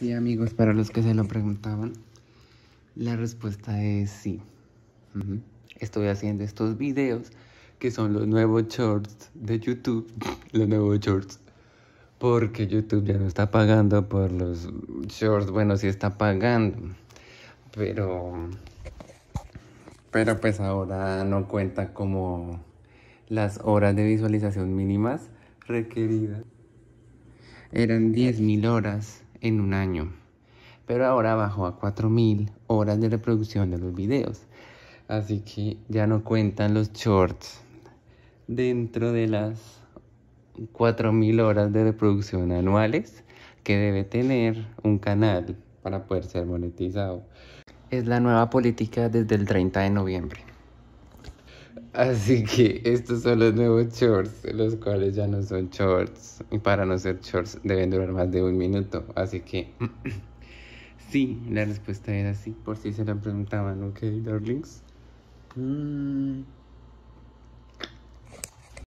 Sí, amigos, para los que se lo preguntaban, la respuesta es sí. Estoy haciendo estos videos que son los nuevos shorts de YouTube, los nuevos shorts, porque YouTube ya no está pagando por los shorts, bueno, sí está pagando, pero, pero pues ahora no cuenta como las horas de visualización mínimas requeridas. Eran 10.000 horas en un año. Pero ahora bajó a 4.000 horas de reproducción de los videos. Así que ya no cuentan los shorts dentro de las 4.000 horas de reproducción anuales que debe tener un canal para poder ser monetizado. Es la nueva política desde el 30 de noviembre. Así que estos son los nuevos shorts, los cuales ya no son shorts. Y para no ser shorts deben durar más de un minuto. Así que sí, la respuesta era sí, por si se la preguntaban, ¿ok, darlings? Mm.